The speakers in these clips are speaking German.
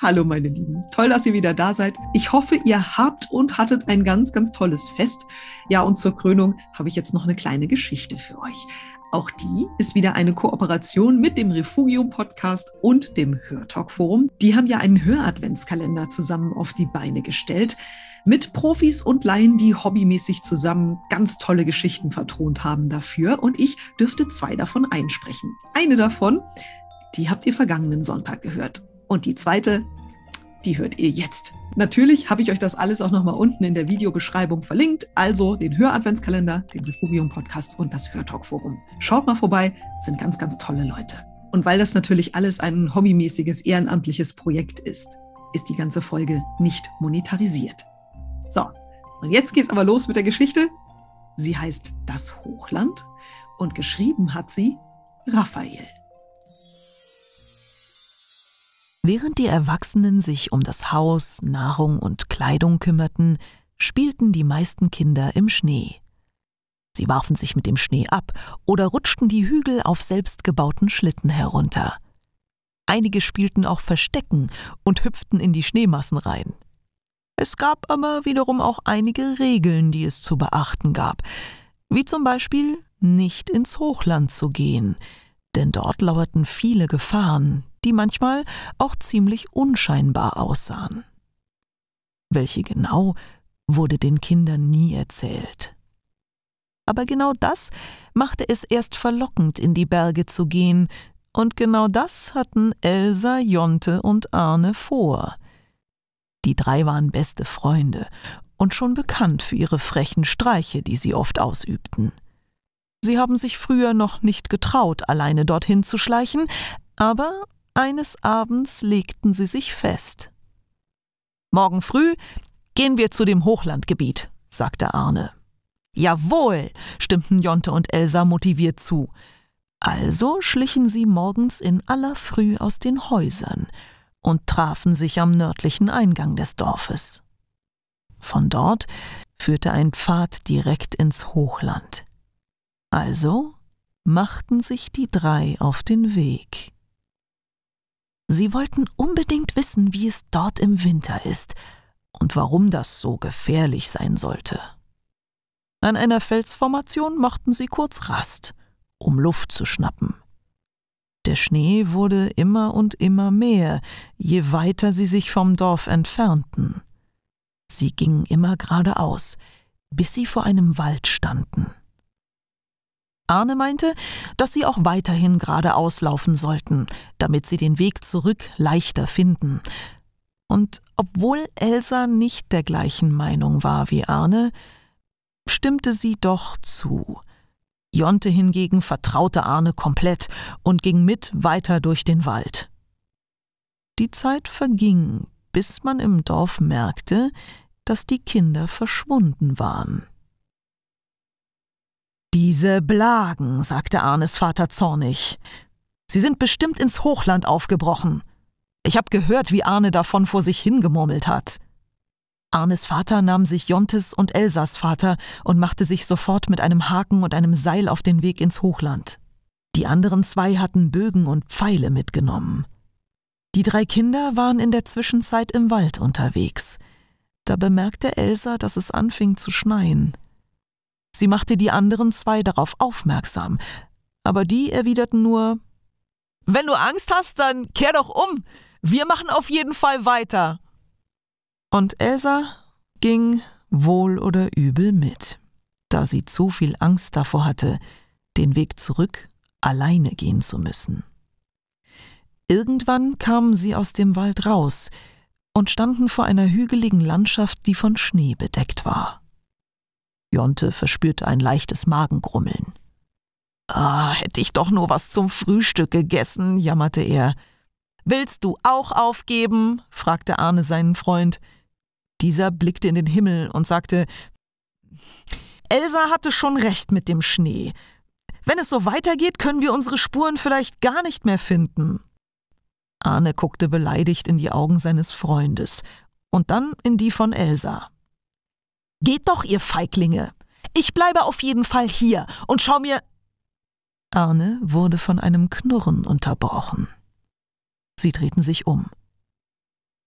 Hallo meine Lieben, toll, dass ihr wieder da seid. Ich hoffe, ihr habt und hattet ein ganz, ganz tolles Fest. Ja, und zur Krönung habe ich jetzt noch eine kleine Geschichte für euch. Auch die ist wieder eine Kooperation mit dem Refugium Podcast und dem Hörtalk Forum. Die haben ja einen Höradventskalender zusammen auf die Beine gestellt mit Profis und Laien, die hobbymäßig zusammen ganz tolle Geschichten vertont haben dafür und ich dürfte zwei davon einsprechen. Eine davon, die habt ihr vergangenen Sonntag gehört. Und die zweite, die hört ihr jetzt. Natürlich habe ich euch das alles auch nochmal unten in der Videobeschreibung verlinkt, also den Höradventskalender, den Refugium-Podcast und das Hörtalk-Forum. Schaut mal vorbei, sind ganz, ganz tolle Leute. Und weil das natürlich alles ein hobbymäßiges, ehrenamtliches Projekt ist, ist die ganze Folge nicht monetarisiert. So, und jetzt geht's aber los mit der Geschichte. Sie heißt Das Hochland und geschrieben hat sie Raphael. Während die Erwachsenen sich um das Haus, Nahrung und Kleidung kümmerten, spielten die meisten Kinder im Schnee. Sie warfen sich mit dem Schnee ab oder rutschten die Hügel auf selbstgebauten Schlitten herunter. Einige spielten auch Verstecken und hüpften in die Schneemassen rein. Es gab aber wiederum auch einige Regeln, die es zu beachten gab, wie zum Beispiel nicht ins Hochland zu gehen, denn dort lauerten viele Gefahren, die manchmal auch ziemlich unscheinbar aussahen. Welche genau, wurde den Kindern nie erzählt. Aber genau das machte es erst verlockend, in die Berge zu gehen, und genau das hatten Elsa, Jonte und Arne vor. Die drei waren beste Freunde und schon bekannt für ihre frechen Streiche, die sie oft ausübten. Sie haben sich früher noch nicht getraut, alleine dorthin zu schleichen, aber eines Abends legten sie sich fest. Morgen früh gehen wir zu dem Hochlandgebiet, sagte Arne. Jawohl, stimmten Jonte und Elsa motiviert zu. Also schlichen sie morgens in aller Früh aus den Häusern und trafen sich am nördlichen Eingang des Dorfes. Von dort führte ein Pfad direkt ins Hochland. Also machten sich die drei auf den Weg. Sie wollten unbedingt wissen, wie es dort im Winter ist und warum das so gefährlich sein sollte. An einer Felsformation machten sie kurz Rast, um Luft zu schnappen. Der Schnee wurde immer und immer mehr, je weiter sie sich vom Dorf entfernten. Sie gingen immer geradeaus, bis sie vor einem Wald standen. Arne meinte, dass sie auch weiterhin geradeaus laufen sollten, damit sie den Weg zurück leichter finden. Und obwohl Elsa nicht der gleichen Meinung war wie Arne, stimmte sie doch zu. Jonte hingegen vertraute Arne komplett und ging mit weiter durch den Wald. Die Zeit verging, bis man im Dorf merkte, dass die Kinder verschwunden waren. Diese Blagen, sagte Arnes Vater zornig. Sie sind bestimmt ins Hochland aufgebrochen. Ich habe gehört, wie Arne davon vor sich hingemurmelt hat. Arnes Vater nahm sich Jontes und Elsas Vater und machte sich sofort mit einem Haken und einem Seil auf den Weg ins Hochland. Die anderen zwei hatten Bögen und Pfeile mitgenommen. Die drei Kinder waren in der Zwischenzeit im Wald unterwegs. Da bemerkte Elsa, dass es anfing zu schneien. Sie machte die anderen zwei darauf aufmerksam, aber die erwiderten nur Wenn du Angst hast, dann kehr doch um. Wir machen auf jeden Fall weiter. Und Elsa ging wohl oder übel mit, da sie zu viel Angst davor hatte, den Weg zurück alleine gehen zu müssen. Irgendwann kamen sie aus dem Wald raus und standen vor einer hügeligen Landschaft, die von Schnee bedeckt war. Jonte verspürte ein leichtes Magengrummeln. Ah, hätte ich doch nur was zum Frühstück gegessen, jammerte er. Willst du auch aufgeben? fragte Arne seinen Freund. Dieser blickte in den Himmel und sagte Elsa hatte schon recht mit dem Schnee. Wenn es so weitergeht, können wir unsere Spuren vielleicht gar nicht mehr finden. Arne guckte beleidigt in die Augen seines Freundes und dann in die von Elsa. Geht doch, ihr Feiglinge. Ich bleibe auf jeden Fall hier und schau mir. Arne wurde von einem Knurren unterbrochen. Sie drehten sich um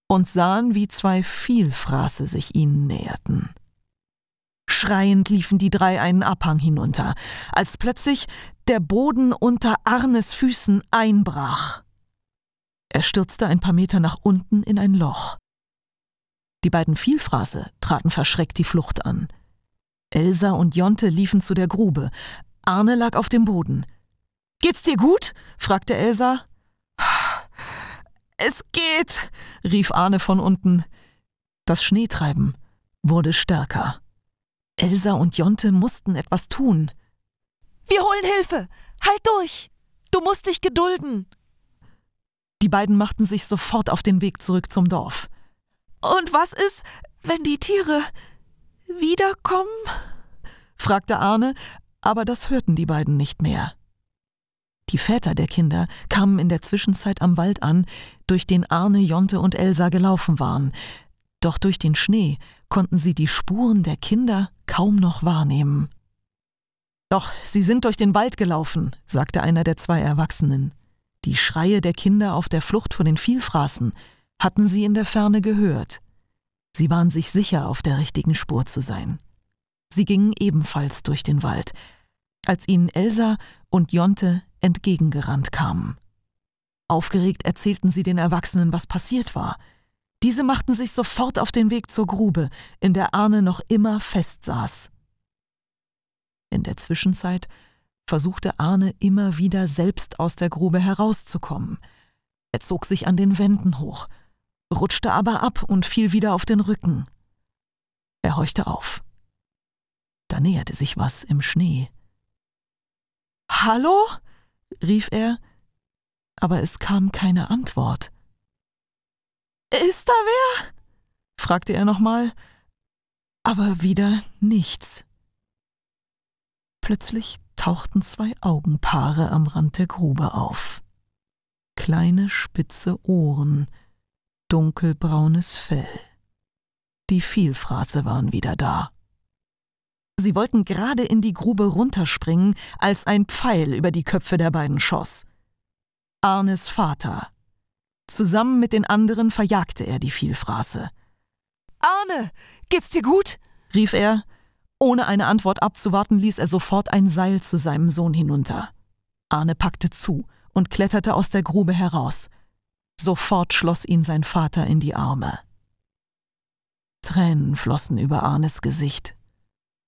und sahen, wie zwei Vielfraße sich ihnen näherten. Schreiend liefen die drei einen Abhang hinunter, als plötzlich der Boden unter Arnes Füßen einbrach. Er stürzte ein paar Meter nach unten in ein Loch. Die beiden Vielfraße traten verschreckt die Flucht an. Elsa und Jonte liefen zu der Grube. Arne lag auf dem Boden. Geht's dir gut? fragte Elsa. Es geht, rief Arne von unten. Das Schneetreiben wurde stärker. Elsa und Jonte mussten etwas tun. Wir holen Hilfe! Halt durch! Du musst dich gedulden! Die beiden machten sich sofort auf den Weg zurück zum Dorf. Und was ist, wenn die Tiere wiederkommen? fragte Arne, aber das hörten die beiden nicht mehr. Die Väter der Kinder kamen in der Zwischenzeit am Wald an, durch den Arne, Jonte und Elsa gelaufen waren, doch durch den Schnee konnten sie die Spuren der Kinder kaum noch wahrnehmen. Doch, sie sind durch den Wald gelaufen, sagte einer der zwei Erwachsenen. Die Schreie der Kinder auf der Flucht vor den Vielfraßen hatten sie in der Ferne gehört. Sie waren sich sicher, auf der richtigen Spur zu sein. Sie gingen ebenfalls durch den Wald, als ihnen Elsa und Jonte entgegengerannt kamen. Aufgeregt erzählten sie den Erwachsenen, was passiert war. Diese machten sich sofort auf den Weg zur Grube, in der Arne noch immer festsaß. In der Zwischenzeit versuchte Arne immer wieder selbst aus der Grube herauszukommen. Er zog sich an den Wänden hoch – rutschte aber ab und fiel wieder auf den Rücken. Er horchte auf. Da näherte sich was im Schnee. Hallo? rief er, aber es kam keine Antwort. Ist da wer? fragte er nochmal, aber wieder nichts. Plötzlich tauchten zwei Augenpaare am Rand der Grube auf. Kleine spitze Ohren, dunkelbraunes Fell. Die Vielfraße waren wieder da. Sie wollten gerade in die Grube runterspringen, als ein Pfeil über die Köpfe der beiden schoss. Arnes Vater. Zusammen mit den anderen verjagte er die Vielfraße. Arne, geht's dir gut? rief er. Ohne eine Antwort abzuwarten, ließ er sofort ein Seil zu seinem Sohn hinunter. Arne packte zu und kletterte aus der Grube heraus. Sofort schloss ihn sein Vater in die Arme. Tränen flossen über Arnes Gesicht.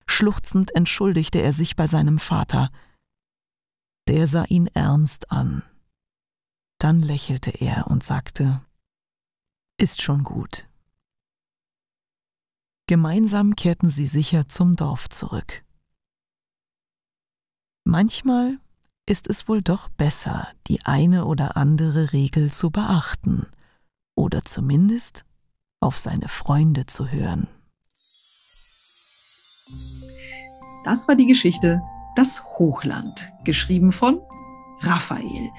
Schluchzend entschuldigte er sich bei seinem Vater. Der sah ihn ernst an. Dann lächelte er und sagte, Ist schon gut. Gemeinsam kehrten sie sicher zum Dorf zurück. Manchmal ist es wohl doch besser, die eine oder andere Regel zu beachten oder zumindest auf seine Freunde zu hören. Das war die Geschichte Das Hochland, geschrieben von Raphael.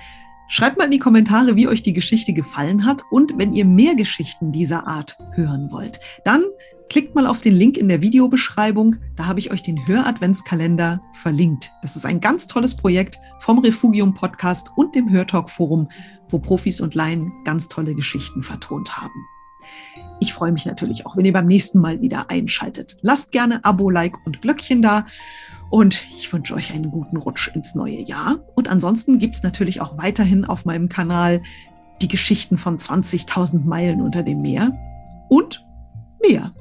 Schreibt mal in die Kommentare, wie euch die Geschichte gefallen hat und wenn ihr mehr Geschichten dieser Art hören wollt, dann Klickt mal auf den Link in der Videobeschreibung, da habe ich euch den Höradventskalender verlinkt. Das ist ein ganz tolles Projekt vom Refugium Podcast und dem Hörtalk Forum, wo Profis und Laien ganz tolle Geschichten vertont haben. Ich freue mich natürlich auch, wenn ihr beim nächsten Mal wieder einschaltet. Lasst gerne Abo, Like und Glöckchen da. Und ich wünsche euch einen guten Rutsch ins neue Jahr. Und ansonsten gibt es natürlich auch weiterhin auf meinem Kanal die Geschichten von 20.000 Meilen unter dem Meer und mehr.